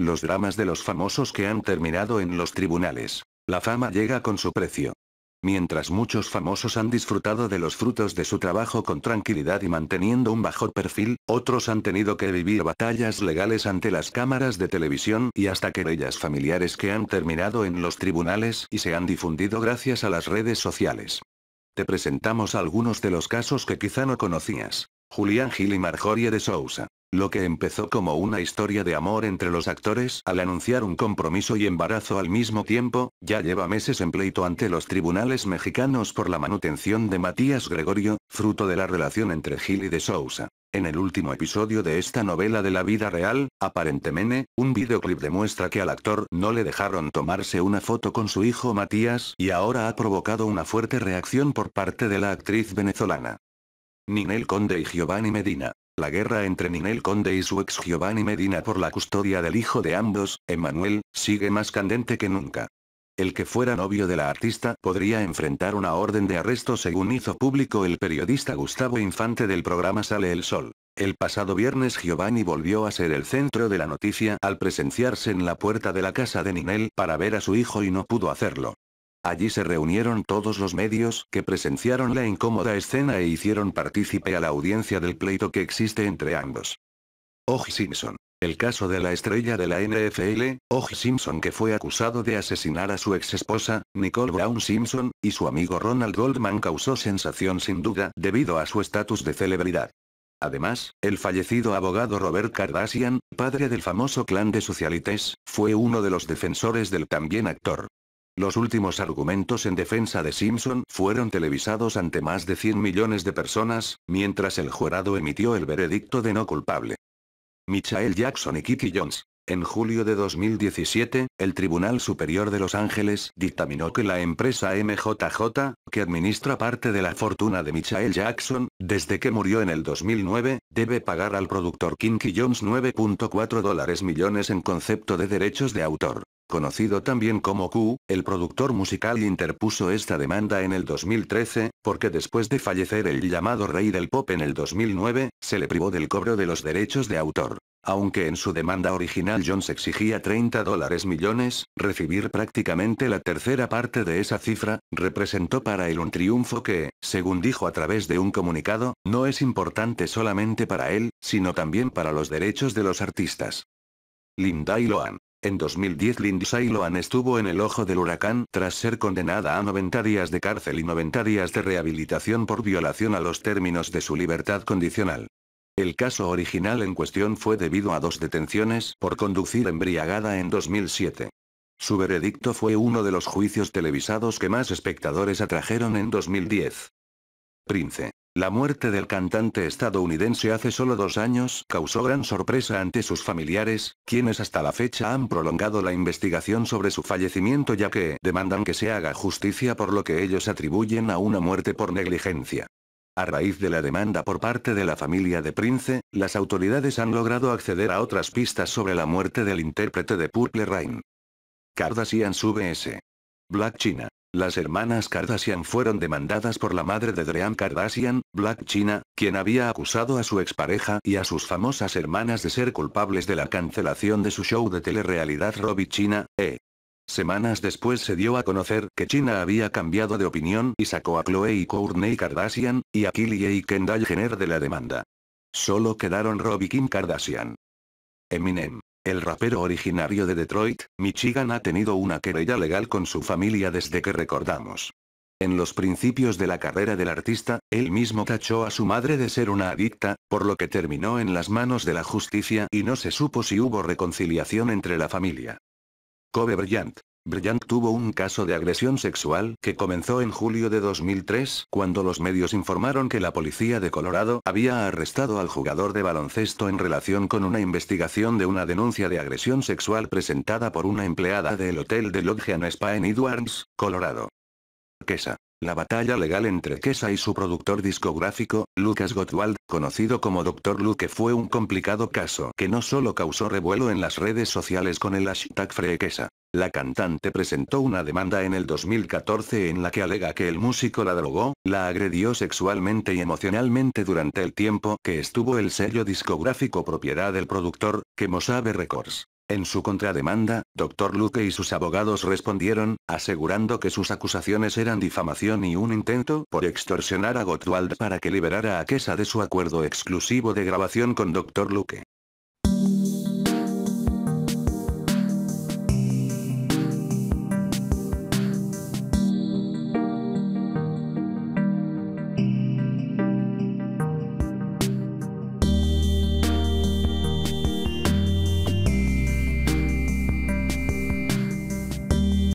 Los dramas de los famosos que han terminado en los tribunales. La fama llega con su precio. Mientras muchos famosos han disfrutado de los frutos de su trabajo con tranquilidad y manteniendo un bajo perfil, otros han tenido que vivir batallas legales ante las cámaras de televisión y hasta querellas familiares que han terminado en los tribunales y se han difundido gracias a las redes sociales. Te presentamos algunos de los casos que quizá no conocías. Julián Gil y Marjorie de Sousa. Lo que empezó como una historia de amor entre los actores al anunciar un compromiso y embarazo al mismo tiempo, ya lleva meses en pleito ante los tribunales mexicanos por la manutención de Matías Gregorio, fruto de la relación entre Gil y de Sousa. En el último episodio de esta novela de la vida real, aparentemente, un videoclip demuestra que al actor no le dejaron tomarse una foto con su hijo Matías y ahora ha provocado una fuerte reacción por parte de la actriz venezolana. Ninel Conde y Giovanni Medina la guerra entre Ninel Conde y su ex Giovanni Medina por la custodia del hijo de ambos, Emmanuel, sigue más candente que nunca. El que fuera novio de la artista podría enfrentar una orden de arresto según hizo público el periodista Gustavo Infante del programa Sale el Sol. El pasado viernes Giovanni volvió a ser el centro de la noticia al presenciarse en la puerta de la casa de Ninel para ver a su hijo y no pudo hacerlo. Allí se reunieron todos los medios que presenciaron la incómoda escena e hicieron partícipe a la audiencia del pleito que existe entre ambos. O.J. Simpson. El caso de la estrella de la NFL, O.J. Simpson que fue acusado de asesinar a su exesposa, Nicole Brown Simpson, y su amigo Ronald Goldman causó sensación sin duda debido a su estatus de celebridad. Además, el fallecido abogado Robert Kardashian, padre del famoso clan de socialites, fue uno de los defensores del también actor. Los últimos argumentos en defensa de Simpson fueron televisados ante más de 100 millones de personas, mientras el jurado emitió el veredicto de no culpable. Michael Jackson y Kiki Jones. En julio de 2017, el Tribunal Superior de Los Ángeles dictaminó que la empresa MJJ, que administra parte de la fortuna de Michael Jackson, desde que murió en el 2009, debe pagar al productor Kinky Jones 9.4 dólares millones en concepto de derechos de autor conocido también como Q, el productor musical interpuso esta demanda en el 2013, porque después de fallecer el llamado rey del pop en el 2009, se le privó del cobro de los derechos de autor. Aunque en su demanda original Jones exigía 30 dólares millones, recibir prácticamente la tercera parte de esa cifra, representó para él un triunfo que, según dijo a través de un comunicado, no es importante solamente para él, sino también para los derechos de los artistas. Linda y Loan en 2010 Lindsay Lohan estuvo en el ojo del huracán tras ser condenada a 90 días de cárcel y 90 días de rehabilitación por violación a los términos de su libertad condicional. El caso original en cuestión fue debido a dos detenciones por conducir embriagada en 2007. Su veredicto fue uno de los juicios televisados que más espectadores atrajeron en 2010. Prince la muerte del cantante estadounidense hace solo dos años causó gran sorpresa ante sus familiares, quienes hasta la fecha han prolongado la investigación sobre su fallecimiento ya que demandan que se haga justicia por lo que ellos atribuyen a una muerte por negligencia. A raíz de la demanda por parte de la familia de Prince, las autoridades han logrado acceder a otras pistas sobre la muerte del intérprete de Purple Rain. Kardashian sube Black China. Las hermanas Kardashian fueron demandadas por la madre de Dream Kardashian, Black China, quien había acusado a su expareja y a sus famosas hermanas de ser culpables de la cancelación de su show de telerrealidad Robbie China, E. Semanas después se dio a conocer que China había cambiado de opinión y sacó a Chloe y Kourtney Kardashian, y a Kylie y Kendall Jenner de la demanda. Solo quedaron Robbie Kim Kardashian. Eminem el rapero originario de Detroit, Michigan ha tenido una querella legal con su familia desde que recordamos. En los principios de la carrera del artista, él mismo tachó a su madre de ser una adicta, por lo que terminó en las manos de la justicia y no se supo si hubo reconciliación entre la familia. Kobe Bryant Bryant tuvo un caso de agresión sexual que comenzó en julio de 2003, cuando los medios informaron que la policía de Colorado había arrestado al jugador de baloncesto en relación con una investigación de una denuncia de agresión sexual presentada por una empleada del hotel de Loggian Spa en Edwards, Colorado. Kesa. La batalla legal entre Kesa y su productor discográfico, Lucas Gottwald, conocido como Dr. Luke fue un complicado caso que no solo causó revuelo en las redes sociales con el hashtag Freekesa. La cantante presentó una demanda en el 2014 en la que alega que el músico la drogó, la agredió sexualmente y emocionalmente durante el tiempo que estuvo el sello discográfico propiedad del productor, Kemosabe Records. En su contrademanda, Dr. Luque y sus abogados respondieron, asegurando que sus acusaciones eran difamación y un intento por extorsionar a Gottwald para que liberara a Kesa de su acuerdo exclusivo de grabación con Dr. Luque.